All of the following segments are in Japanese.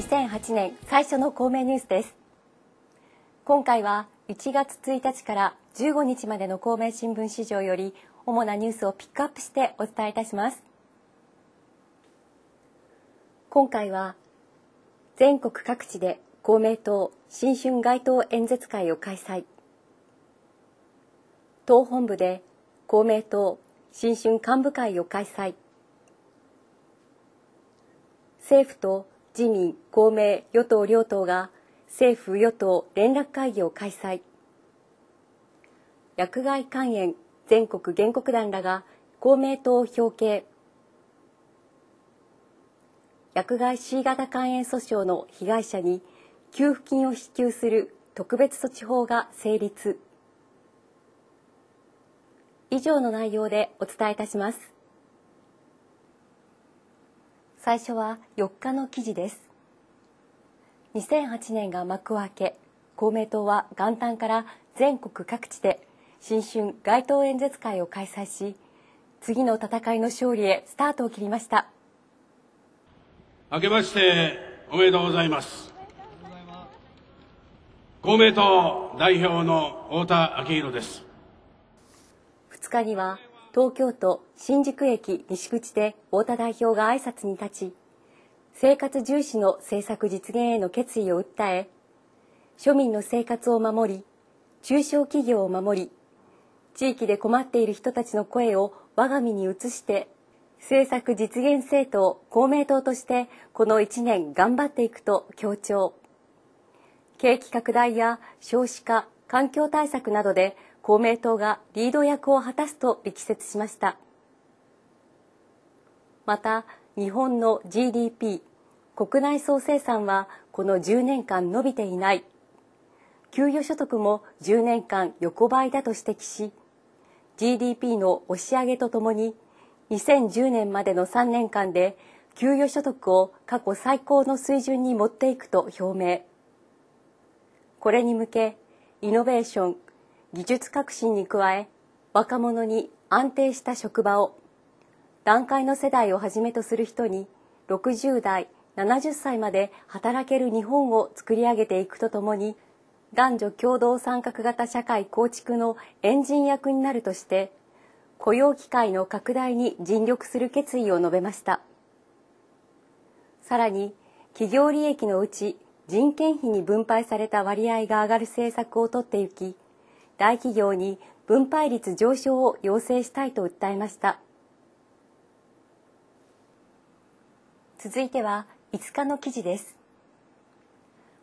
2008年最初の公明ニュースです今回は1月1日から15日までの公明新聞市場より主なニュースをピックアップしてお伝えいたします今回は全国各地で公明党新春街頭演説会を開催党本部で公明党新春幹部会を開催政府と自民、公明、与党両党が政府与党連絡会議を開催。薬害肝炎全国原告団らが公明党を表敬。薬害 C 型肝炎訴訟の被害者に給付金を支給する特別措置法が成立。以上の内容でお伝えいたします。最初は4日の記事です2008年が幕を開け公明党は元旦から全国各地で新春街頭演説会を開催し次の戦いの勝利へスタートを切りました明けましておめでとうございます公明党代表の太田昭宏です2日には東京都新宿駅西口で太田代表が挨拶に立ち生活重視の政策実現への決意を訴え庶民の生活を守り中小企業を守り地域で困っている人たちの声を我が身に移して政策実現政党公明党としてこの1年頑張っていくと強調景気拡大や少子化環境対策などで公明党がリード役を果たすと力説しましたまた日本の GDP 国内総生産はこの10年間伸びていない給与所得も10年間横ばいだと指摘し GDP の押し上げとともに2010年までの3年間で給与所得を過去最高の水準に持っていくと表明これに向けイノベーション技術革新に加え若者に安定した職場を団塊の世代をはじめとする人に60代70歳まで働ける日本を作り上げていくとともに男女共同参画型社会構築のエンジン役になるとして雇用機会の拡大に尽力する決意を述べましたさらに企業利益のうち人件費に分配された割合が上がる政策を取っていき大企業に分配率上昇を要請したいと訴えました続いては5日の記事です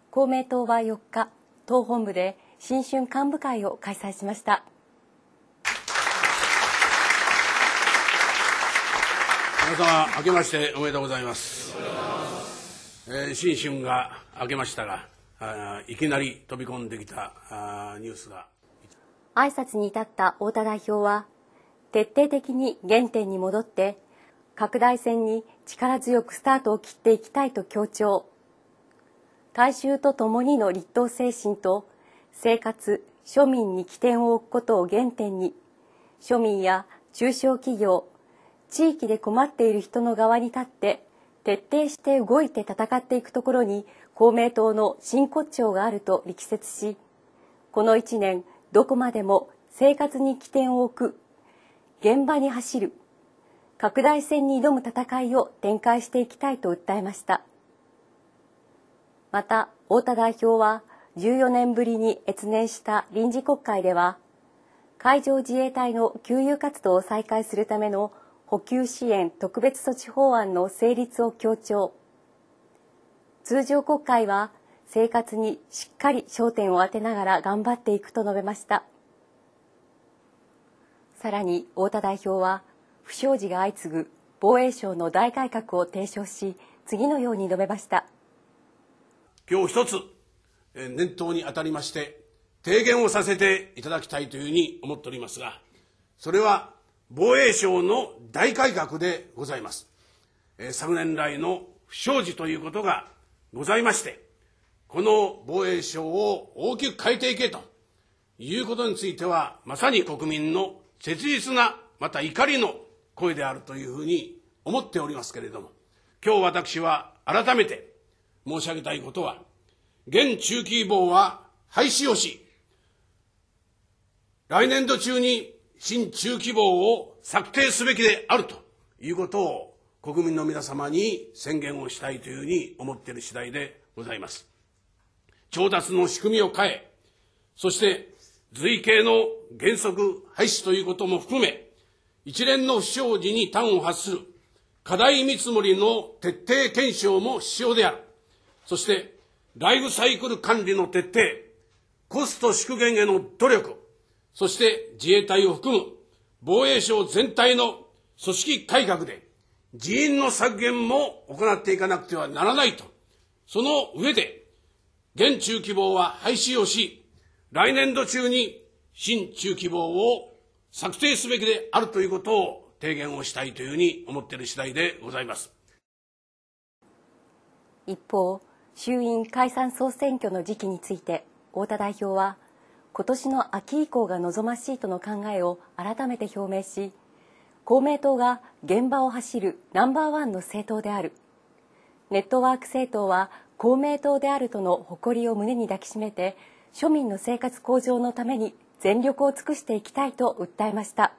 公明党は4日党本部で新春幹部会を開催しました皆様明けましておめでとうございますえー、新春が明けましたがいきなり飛び込んできたニュースが挨拶に至った太田代表は徹底的に原点に戻って拡大戦に力強くスタートを切っていきたいと強調大衆とともにの立党精神と生活庶民に起点を置くことを原点に庶民や中小企業地域で困っている人の側に立って徹底して動いて戦っていくところに公明党の真骨頂があると力説しこの1年どこまでも生活に起点を置く現場に走る拡大戦に挑む戦いを展開していきたいと訴えましたまた太田代表は14年ぶりに越年した臨時国会では海上自衛隊の給油活動を再開するための補給支援特別措置法案の成立を強調通常国会は生活にしっかり焦点を当てながら頑張っていくと述べましたさらに太田代表は不祥事が相次ぐ防衛省の大改革を提唱し次のように述べました今日一つ念頭にあたりまして提言をさせていただきたいというふうに思っておりますがそれは防衛省の大改革でございます昨年来の不祥事ということがございましてこの防衛省を大きく変えていけということについては、まさに国民の切実な、また怒りの声であるというふうに思っておりますけれども、今日私は改めて申し上げたいことは、現中期防は廃止をし、来年度中に新中期防を策定すべきであるということを国民の皆様に宣言をしたいというふうに思っている次第でございます。調達の仕組みを変え、そして随形の原則廃止ということも含め、一連の不祥事に端を発する課題見積もりの徹底検証も必要である。そして、ライフサイクル管理の徹底、コスト縮減への努力、そして自衛隊を含む防衛省全体の組織改革で人員の削減も行っていかなくてはならないと、その上で現中規模は廃止をし、来年度中に新中規模を策定すべきであるということを提言をしたいというふうに思っている次第でございます。一方、衆院解散総選挙の時期について、太田代表は、今年の秋以降が望ましいとの考えを改めて表明し、公明党が現場を走るナンバーワンの政党である。ネットワーク政党は公明党であるとの誇りを胸に抱きしめて庶民の生活向上のために全力を尽くしていきたいと訴えました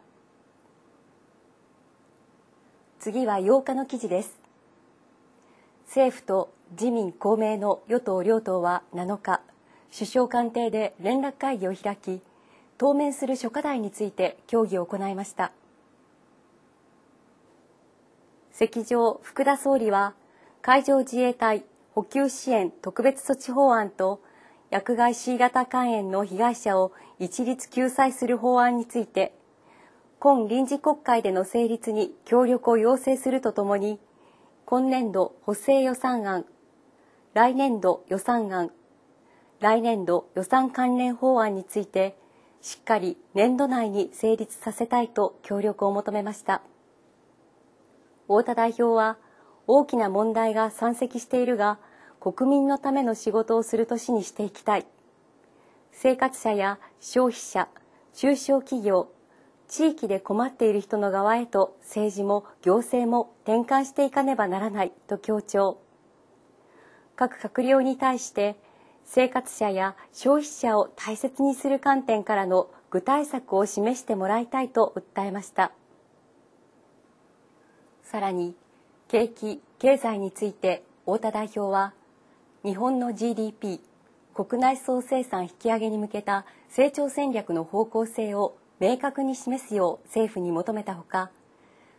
次は8日の記事です政府と自民公明の与党両党は7日首相官邸で連絡会議を開き当面する諸課題について協議を行いました席上福田総理は海上自衛隊補給支援特別措置法案と薬害 C 型肝炎の被害者を一律救済する法案について今臨時国会での成立に協力を要請するとともに今年度補正予算案来年度予算案来年度予算関連法案についてしっかり年度内に成立させたいと協力を求めました太田代表は大きな問題が山積しているが国民のための仕事をする年にしていきたい生活者や消費者中小企業地域で困っている人の側へと政治も行政も転換していかねばならないと強調各閣僚に対して生活者や消費者を大切にする観点からの具体策を示してもらいたいと訴えましたさらに景気・経済について太田代表は日本の GDP 国内総生産引き上げに向けた成長戦略の方向性を明確に示すよう政府に求めたほか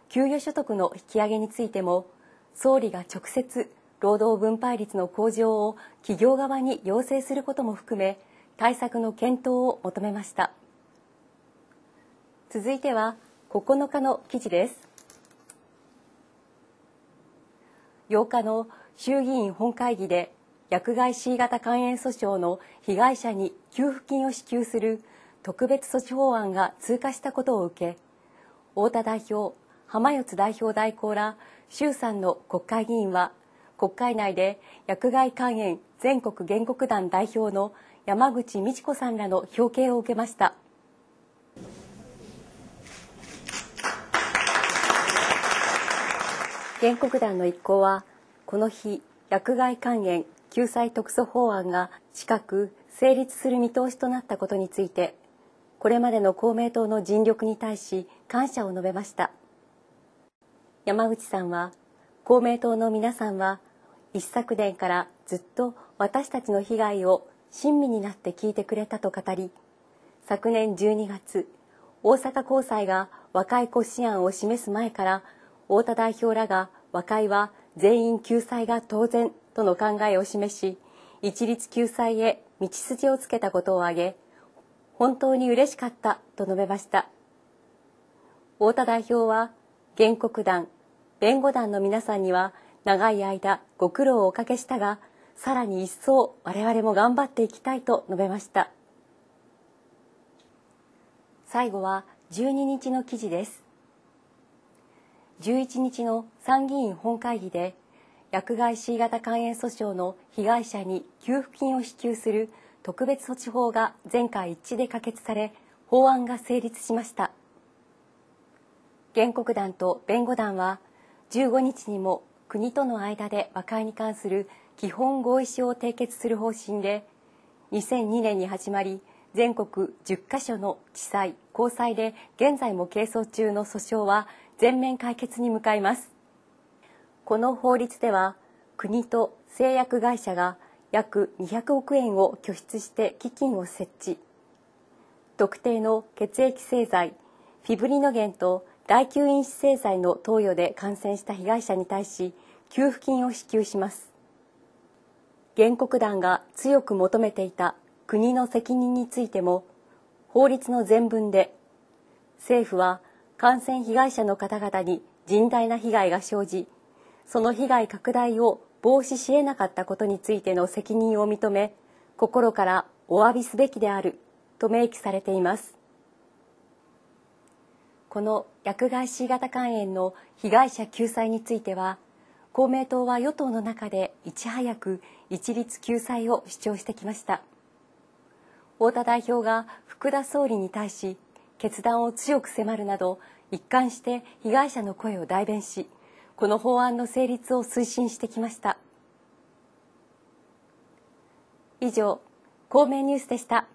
給与所得の引き上げについても総理が直接労働分配率の向上を企業側に要請することも含め対策の検討を求めました続いては9日の記事です8日の衆議院本会議で薬害 C 型肝炎訴訟の被害者に給付金を支給する特別措置法案が通過したことを受け太田代表浜四代表代行ら衆参の国会議員は国会内で薬害肝炎全国原告団代表の山口美智子さんらの表敬を受けました。原告団の一行はこの日薬害肝炎救済特措法案が近く成立する見通しとなったことについてこれまでの公明党の尽力に対し感謝を述べました山口さんは公明党の皆さんは一昨年からずっと私たちの被害を親身になって聞いてくれたと語り昨年12月大阪高裁が和解骨子案を示す前から太田代表らが和解は全員救済が当然との考えを示し一律救済へ道筋をつけたことを挙げ本当に嬉しかったと述べました太田代表は原告団弁護団の皆さんには長い間ご苦労をおかけしたがさらに一層我々も頑張っていきたいと述べました最後は12日の記事です11日の参議院本会議で薬害 C 型肝炎訴訟の被害者に給付金を支給する特別措置法が全会一致で可決され法案が成立しました原告団と弁護団は15日にも国との間で和解に関する基本合意書を締結する方針で2002年に始まり全国10カ所の地裁高裁で現在も係争中の訴訟は全面解決に向かいますこの法律では国と製薬会社が約200億円を拠出して基金を設置特定の血液製剤フィブリノゲンと大球因子製剤の投与で感染した被害者に対し給付金を支給します原告団が強く求めていた国の責任についても法律の前文で政府は感染被害者の方々に甚大な被害が生じその被害拡大を防止しえなかったことについての責任を認め心からお詫びすべきであると明記されていますこの薬害 C 型肝炎の被害者救済については公明党は与党の中でいち早く一律救済を主張してきました。太田代表が福田総理に対し決断を強く迫るなど一貫して被害者の声を代弁しこの法案の成立を推進してきました以上公明ニュースでした。